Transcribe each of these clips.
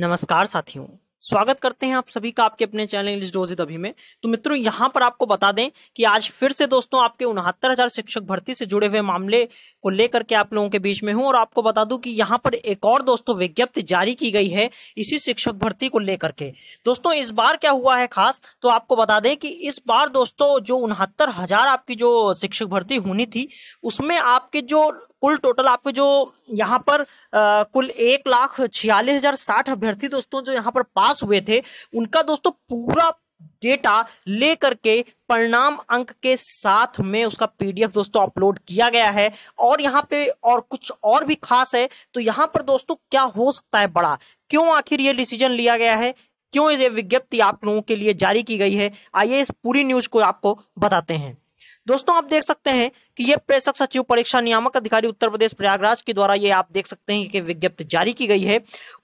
नमस्कार साथियों स्वागत करते हैं आप सभी का आपके अपने चैनल इंग्लिश डोजित अभी में तो मित्रों यहां पर आपको बता दें कि आज फिर से दोस्तों आपके उनहत्तर हजार शिक्षक भर्ती से जुड़े हुए मामले को लेकर के आप लोगों के बीच में हूं और आपको बता दूं कि यहां पर एक और दोस्तों विज्ञप्ति जारी की गई है इसी शिक्षक भर्ती को लेकर के दोस्तों इस बार क्या हुआ है खास तो आपको बता दें कि इस बार दोस्तों जो उनहत्तर आपकी जो शिक्षक भर्ती होनी थी उसमें आपके जो कुल टोटल आपके जो यहाँ पर आ, कुल एक लाख छियालीस हजार साठ अभ्यर्थी दोस्तों जो यहाँ पर पास हुए थे उनका दोस्तों पूरा डेटा ले करके परिणाम अंक के साथ में उसका पीडीएफ दोस्तों अपलोड किया गया है और यहाँ पे और कुछ और भी खास है तो यहाँ पर दोस्तों क्या हो सकता है बड़ा क्यों आखिर ये डिसीजन लिया गया है क्यों ये विज्ञप्ति आप लोगों के लिए जारी की गई है आइए इस पूरी न्यूज को आपको बताते हैं दोस्तों आप देख सकते हैं कि ये प्रेषक सचिव परीक्षा नियामक अधिकारी उत्तर प्रदेश प्रयागराज के द्वारा ये आप देख सकते हैं कि विज्ञप्ति जारी की गई है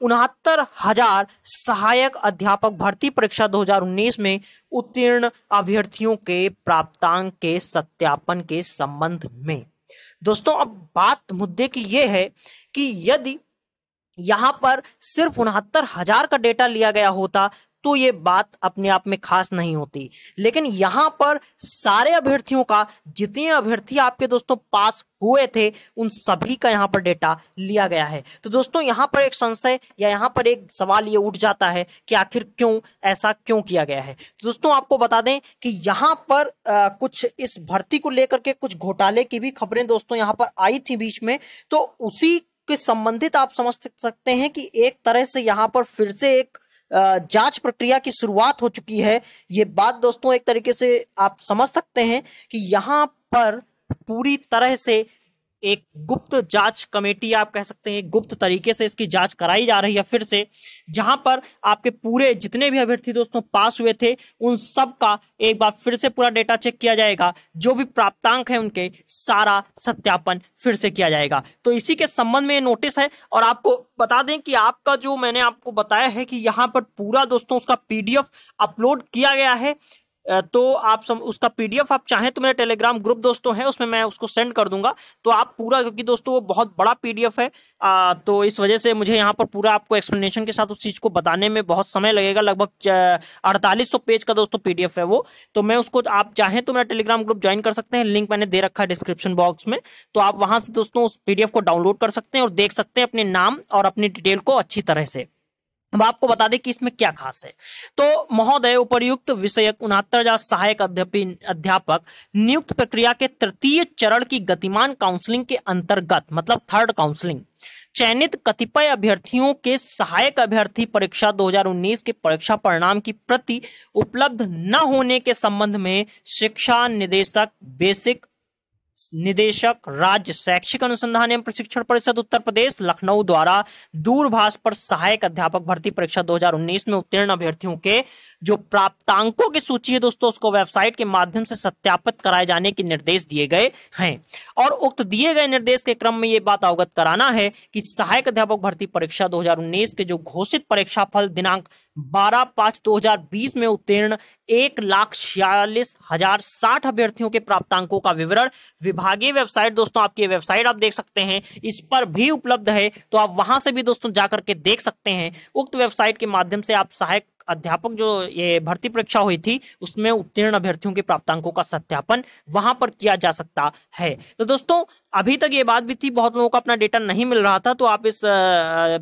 उनहत्तर हजार सहायक अध्यापक भर्ती परीक्षा 2019 में उत्तीर्ण अभ्यर्थियों के प्राप्तांक के सत्यापन के संबंध में दोस्तों अब बात मुद्दे की यह है कि यदि यहाँ पर सिर्फ उनहत्तर हजार का डेटा लिया गया होता तो ये बात अपने आप में खास नहीं होती लेकिन यहाँ पर सारे अभ्यर्थियों का जितने अभ्यर्थी आपके दोस्तों पास हुए थे उन सभी का यहाँ पर डेटा लिया गया है तो दोस्तों यहाँ पर एक संशय या यहाँ पर एक सवाल ये उठ जाता है कि आखिर क्यों ऐसा क्यों किया गया है तो दोस्तों आपको बता दें कि यहाँ पर आ, कुछ इस भर्ती को लेकर के कुछ घोटाले की भी खबरें दोस्तों यहाँ पर आई थी बीच में तो उसी के संबंधित आप समझ सकते हैं कि एक तरह से यहाँ पर फिर से एक जांच प्रक्रिया की शुरुआत हो चुकी है ये बात दोस्तों एक तरीके से आप समझ सकते हैं कि यहाँ पर पूरी तरह से एक गुप्त जांच कमेटी आप कह सकते हैं गुप्त तरीके से इसकी जांच कराई जा रही है फिर से जहां पर आपके पूरे जितने भी अभ्यर्थी दोस्तों पास हुए थे उन सब का एक बार फिर से पूरा डेटा चेक किया जाएगा जो भी प्राप्तांक है उनके सारा सत्यापन फिर से किया जाएगा तो इसी के संबंध में नोटिस है और आपको बता दें कि आपका जो मैंने आपको बताया है कि यहाँ पर पूरा दोस्तों उसका पीडीएफ अपलोड किया गया है तो आप सम, उसका पीडीएफ आप चाहें तो मेरा टेलीग्राम ग्रुप दोस्तों है उसमें मैं उसको सेंड कर दूंगा तो आप पूरा क्योंकि दोस्तों वो बहुत बड़ा पीडीएफ है आ, तो इस वजह से मुझे यहाँ पर पूरा आपको एक्सप्लेनेशन के साथ उस चीज़ को बताने में बहुत समय लगेगा लगभग अड़तालीस पेज का दोस्तों पी है वो तो मैं उसको आप चाहें तो मेरा टेलीग्राम ग्रुप ज्वाइन कर सकते हैं लिंक मैंने दे रखा है डिस्क्रिप्शन बॉक्स में तो आप वहाँ से दोस्तों उस पी को डाउनलोड कर सकते हैं और देख सकते हैं अपने नाम और अपनी डिटेल को अच्छी तरह से अब आपको बता दें कि इसमें क्या खास है तो महोदय उपरयुक्त विषयक उनहत्तर हजार सहायक अध्यापक नियुक्त प्रक्रिया के तृतीय चरण की गतिमान काउंसलिंग के अंतर्गत मतलब थर्ड काउंसलिंग चयनित कतिपय अभ्यर्थियों के सहायक अभ्यर्थी परीक्षा 2019 के परीक्षा परिणाम की प्रति उपलब्ध न होने के संबंध में शिक्षा निदेशक बेसिक निदेशक राज्य शैक्षिक अनुसंधान एवं प्रशिक्षण परिषद उत्तर प्रदेश लखनऊ द्वारा दूरभाष पर सहायक अध्यापक भर्ती परीक्षा 2019 में उत्तीर्ण अभ्यर्थियों के जो प्राप्तांकों की सूची है दोस्तों उसको वेबसाइट के माध्यम से सत्यापित कराए जाने के निर्देश दिए गए हैं और उक्त दिए गए निर्देश के क्रम में ये बात अवगत कराना है कि सहायक अध्यापक भर्ती परीक्षा 2019 के जो घोषित परीक्षा फल दिनांक 12 पांच 2020 में उत्तीर्ण एक लाख छियालीस हजार साठ अभ्यर्थियों के प्राप्तांकों का विवरण विभागीय वेबसाइट दोस्तों आपकी वेबसाइट आप देख सकते हैं इस पर भी उपलब्ध है तो आप वहां से भी दोस्तों जाकर के देख सकते हैं उक्त वेबसाइट के माध्यम से आप सहायक अध्यापक जो ये भर्ती परीक्षा हुई थी उसमें उत्तीर्ण अभ्यर्थियों के प्राप्तांकों का सत्यापन वहां पर किया जा सकता है तो दोस्तों अभी तक ये बात भी थी बहुत लोगों का अपना डेटा नहीं मिल रहा था तो आप इस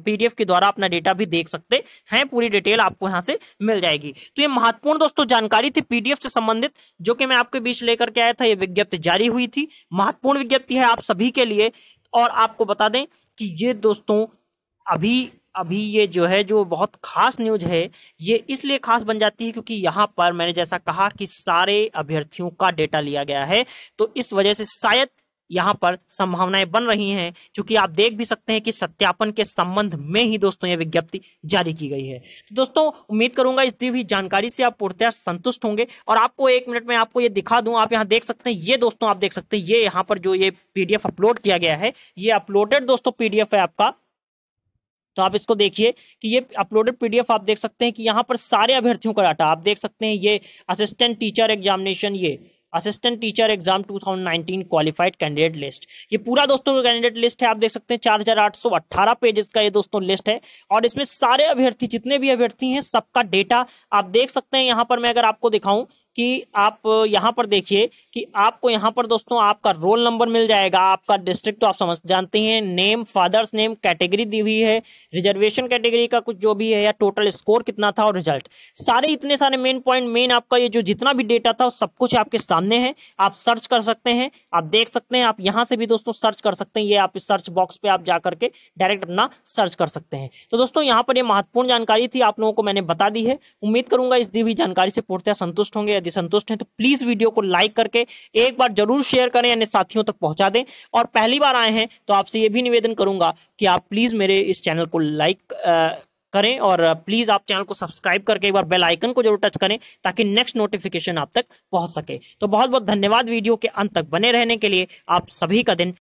पीडीएफ के द्वारा अपना डेटा भी देख सकते हैं पूरी डिटेल आपको यहाँ से मिल जाएगी तो ये महत्वपूर्ण दोस्तों जानकारी थी पीडीएफ से संबंधित जो कि मैं आपके बीच लेकर के आया था ये विज्ञप्ति जारी हुई थी महत्वपूर्ण विज्ञप्ति है आप सभी के लिए और आपको बता दें कि ये दोस्तों अभी अभी ये जो है जो बहुत खास न्यूज है ये इसलिए खास बन जाती है क्योंकि यहाँ पर मैंने जैसा कहा कि सारे अभ्यर्थियों का डेटा लिया गया है तो इस वजह से शायद यहाँ पर संभावनाएं बन रही हैं क्योंकि आप देख भी सकते हैं कि सत्यापन के संबंध में ही दोस्तों यह विज्ञप्ति जारी की गई है तो दोस्तों उम्मीद करूंगा इस दी हुई जानकारी से आप पूर्णतया संतुष्ट होंगे और आपको एक मिनट में आपको ये दिखा दूं आप यहाँ देख सकते हैं ये दोस्तों आप देख सकते हैं ये यहाँ पर जो ये पीडीएफ अपलोड किया गया है ये अपलोडेड दोस्तों पीडीएफ है आपका तो आप इसको देखिए कि ये अपलोडेड पीडीएफ आप देख सकते हैं कि यहाँ पर सारे अभ्यर्थियों का डाटा आप देख सकते हैं ये असिस्टेंट टीचर एग्जामिनेशन ये assistant teacher exam 2019 qualified candidate list ये पूरा दोस्तों कैंडिडेट लिस्ट है आप देख सकते हैं 4818 पेजेस का ये दोस्तों लिस्ट है और इसमें सारे अभ्यर्थी जितने भी अभ्यर्थी हैं सबका डेटा आप देख सकते हैं यहाँ पर मैं अगर आपको दिखाऊं कि आप यहाँ पर देखिए कि आपको यहाँ पर दोस्तों आपका रोल नंबर मिल जाएगा आपका डिस्ट्रिक्ट तो आप समझ जानते हैं नेम फादर्स नेम कैटेगरी दी हुई है रिजर्वेशन कैटेगरी का कुछ जो भी है या टोटल स्कोर कितना था और रिजल्ट सारे इतने सारे मेन पॉइंट मेन आपका ये जो जितना भी डेटा था सब कुछ आपके सामने है आप सर्च कर सकते हैं आप देख सकते हैं आप यहाँ से भी दोस्तों सर्च कर सकते हैं ये आप सर्च बॉक्स पे आप जा करके डायरेक्ट अपना सर्च कर सकते हैं तो दोस्तों यहाँ पर ये महत्वपूर्ण जानकारी थी आप लोगों को मैंने बता दी है उम्मीद करूंगा इस दी हुई जानकारी से पूर्णतः संतुष्ट होंगे यदि संतुष्ट हैं तो प्लीज वीडियो को लाइक करके एक बार जरूर शेयर करें यानी साथियों तक पहुंचा दें और पहली बार आए हैं तो आपसे ये भी निवेदन करूंगा कि आप प्लीज मेरे इस चैनल को लाइक करें और प्लीज़ आप चैनल को सब्सक्राइब करके एक बार बेल आइकन को जरूर टच करें ताकि नेक्स्ट नोटिफिकेशन आप तक पहुंच सके तो बहुत बहुत धन्यवाद वीडियो के अंत तक बने रहने के लिए आप सभी का दिन